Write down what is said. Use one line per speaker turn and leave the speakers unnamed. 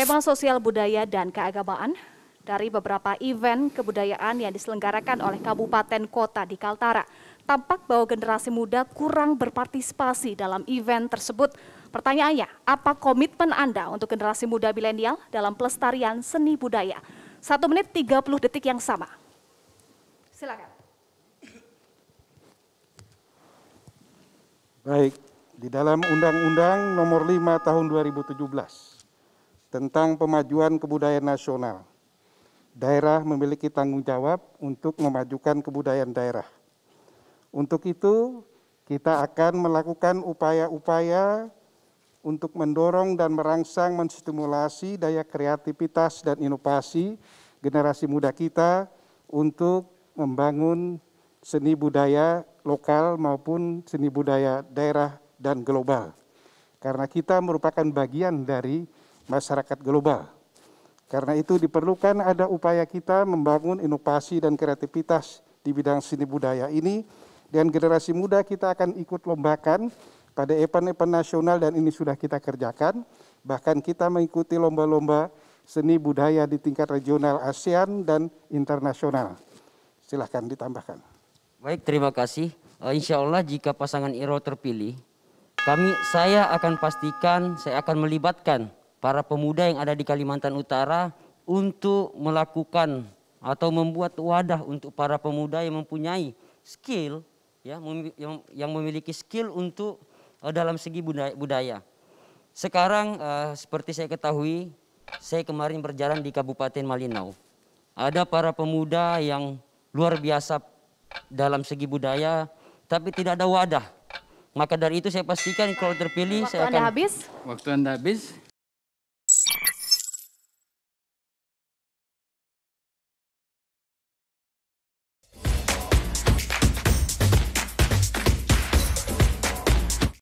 tema sosial budaya dan keagamaan dari beberapa event kebudayaan yang diselenggarakan oleh kabupaten kota di Kaltara. Tampak bahwa generasi muda kurang berpartisipasi dalam event tersebut. Pertanyaannya, apa komitmen Anda untuk generasi muda milenial dalam pelestarian seni budaya? Satu menit 30 detik yang sama. Silakan.
Baik, di dalam Undang-Undang Nomor 5 Tahun 2017 tentang pemajuan kebudayaan nasional. Daerah memiliki tanggung jawab untuk memajukan kebudayaan daerah. Untuk itu, kita akan melakukan upaya-upaya untuk mendorong dan merangsang menstimulasi daya kreativitas dan inovasi generasi muda kita untuk membangun seni budaya lokal maupun seni budaya daerah dan global. Karena kita merupakan bagian dari masyarakat global. Karena itu diperlukan ada upaya kita membangun inovasi dan kreativitas di bidang seni budaya ini dan generasi muda kita akan ikut lombakan pada event-event nasional dan ini sudah kita kerjakan. Bahkan kita mengikuti lomba-lomba seni budaya di tingkat regional ASEAN dan internasional. Silahkan ditambahkan.
Baik, terima kasih. Eh, insya Allah jika pasangan Iro terpilih, kami saya akan pastikan saya akan melibatkan para pemuda yang ada di Kalimantan Utara untuk melakukan atau membuat wadah untuk para pemuda yang mempunyai skill ya yang, memiliki skill untuk eh, dalam segi budaya, Sekarang eh, seperti saya ketahui, saya kemarin berjalan di Kabupaten Malinau. Ada para pemuda yang luar biasa dalam segi budaya, tapi tidak ada wadah. Maka dari itu saya pastikan kalau terpilih Waktu saya akan... Anda habis? Waktu Anda habis.